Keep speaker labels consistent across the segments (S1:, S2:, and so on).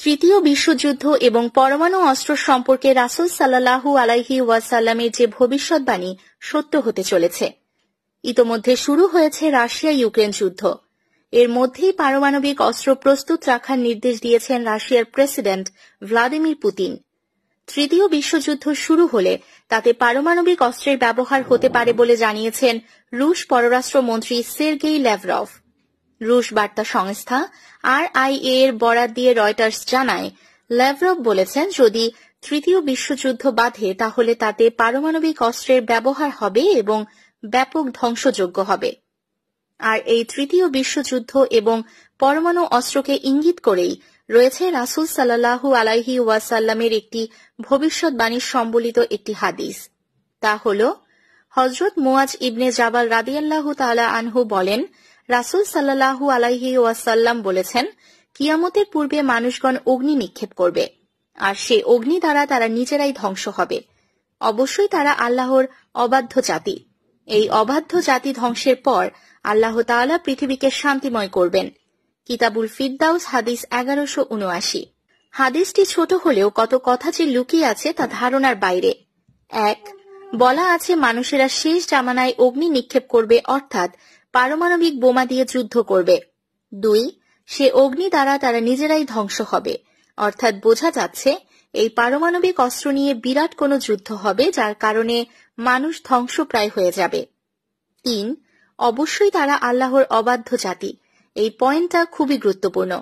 S1: তৃতীয় বিশ্বযুদ্ধ এবং পরমাণু অস্ত্র সম্পর্কে রাসুল সাল্লাহু আলাইহি ওয়াসাল্লামের যে ভবিষ্যৎবাণী সত্য হতে চলেছে ইতোমধ্যে শুরু হয়েছে রাশিয়া ইউক্রেন যুদ্ধ এর মধ্যেই পারমাণবিক অস্ত্র প্রস্তুত রাখার নির্দেশ দিয়েছেন রাশিয়ার প্রেসিডেন্ট ভ্লাদিমির পুতিন তৃতীয় বিশ্বযুদ্ধ শুরু হলে তাতে পারমাণবিক অস্ত্রের ব্যবহার হতে পারে বলে জানিয়েছেন রুশ পররাষ্ট্রমন্ত্রী সের্গেই ল্যাভরফ রুশ বার্তা সংস্থা আই এর বরাত দিয়ে রয়টার্স জানায় ল্যাভরব বলেছেন যদি তৃতীয় বিশ্বযুদ্ধ বাধে তাহলে তাতে পারমাণবিক অস্ত্রের ব্যবহার হবে এবং ব্যাপক ধ্বংসযোগ্য হবে আর এই তৃতীয় বিশ্বযুদ্ধ এবং পরমাণু অস্ত্রকে ইঙ্গিত করেই রয়েছে রাসুল সাল্লাহু আলাইহি ওয়াসাল্লামের একটি ভবিষ্যৎবাণী সম্বলিত একটি হাদিস তা হল হজরত মুয়াজ ইবনে জাবাল রাদিয়াল্লাহু তালা আনহু বলেন রাসুল সাল্লাহু আলাইহি ওয়াসাল্লাম বলেছেন কিয়ামতের পূর্বে মানুষগণ অগ্নি নিক্ষেপ করবে আর সে অগ্নি দ্বারা তারা নিজেরাই ধ্বংস হবে অবশ্যই তারা আল্লাহর অবাধ্য জাতি এই অবাধ্য জাতি ধ্বংসের পর আল্লাহ তালা পৃথিবীকে শান্তিময় করবেন কিতাবুল ফিরদাউস হাদিস এগারোশো উনআশি হাদিসটি ছোট হলেও কত কথা যে লুকিয়ে আছে তা ধারণার বাইরে এক বলা আছে মানুষেরা শেষ জামানায় অগ্নি নিক্ষেপ করবে অর্থাৎ পারমাণবিক বোমা দিয়ে যুদ্ধ করবে দুই সে অগ্নি দ্বারা তারা নিজেরাই ধ্বংস হবে অর্থাৎ বোঝা যাচ্ছে এই পারমাণবিক অস্ত্র নিয়ে বিরাট কোনো যুদ্ধ হবে যার কারণে মানুষ ধ্বংসপ্রায় হয়ে যাবে তিন অবশ্যই তারা আল্লাহর অবাধ্য জাতি এই পয়েন্টটা খুবই গুরুত্বপূর্ণ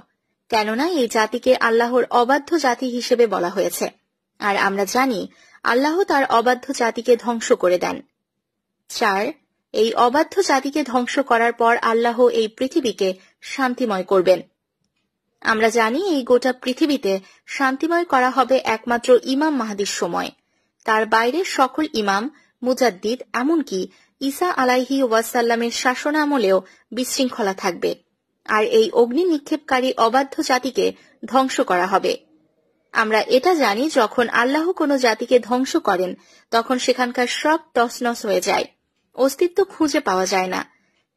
S1: কেননা এই জাতিকে আল্লাহর অবাধ্য জাতি হিসেবে বলা হয়েছে আর আমরা জানি আল্লাহ তার অবাধ্য জাতিকে ধ্বংস করে দেন চার এই অবাধ্য জাতিকে ধ্বংস করার পর আল্লাহ এই পৃথিবীকে শান্তিময় করবেন আমরা জানি এই গোটা পৃথিবীতে শান্তিময় করা হবে একমাত্র ইমাম মাহাদির সময় তার বাইরের সকল ইমাম মুজাদ্দিদ এমনকি ঈসা আলাইহি ওয়াসাল্লামের শাসন আমলেও বিশৃঙ্খলা থাকবে আর এই অগ্নি নিক্ষেপকারী অবাধ্য জাতিকে ধ্বংস করা হবে আমরা এটা জানি যখন আল্লাহ কোনো জাতিকে ধ্বংস করেন তখন সেখানকার সব তসনস হয়ে যায় অস্তিত্ব খুঁজে পাওয়া যায় না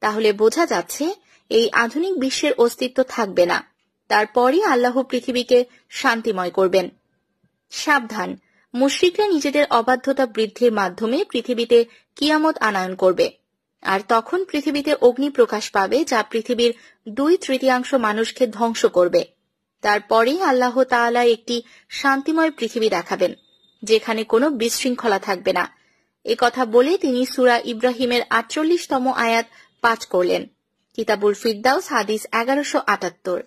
S1: তাহলে বোঝা যাচ্ছে এই আধুনিক বিশ্বের অস্তিত্ব থাকবে না তারপরই আল্লাহ পৃথিবীকে শান্তিময় করবেন সাবধান মুশ্রিকরা নিজেদের অবাধ্যতা বৃদ্ধির মাধ্যমে পৃথিবীতে কিয়ামত আনায়ন করবে আর তখন পৃথিবীতে অগ্নি প্রকাশ পাবে যা পৃথিবীর দুই তৃতীয়াংশ মানুষকে ধ্বংস করবে তারপরেই আল্লাহ তালা একটি শান্তিময় পৃথিবী দেখাবেন যেখানে কোনো বিশৃঙ্খলা থাকবে না এ কথা বলে তিনি সুরা ইব্রাহিমের আটচল্লিশতম আয়াত পাঠ করলেন কিতাবুল ফিরদাউস হাদিস এগারোশো আটাত্তর